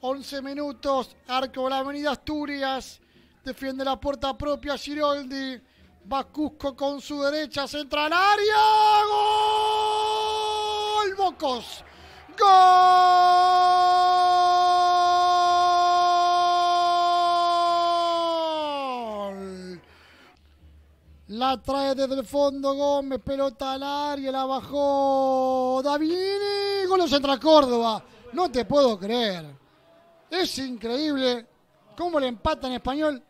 11 minutos, arco de la avenida Asturias, defiende la puerta propia Giroldi, va con su derecha, centra al área, gol, Bocos, gol. La trae desde el fondo Gómez, pelota al área, la bajó Davini, gol centra Córdoba, no te puedo creer. Es increíble cómo le empatan en español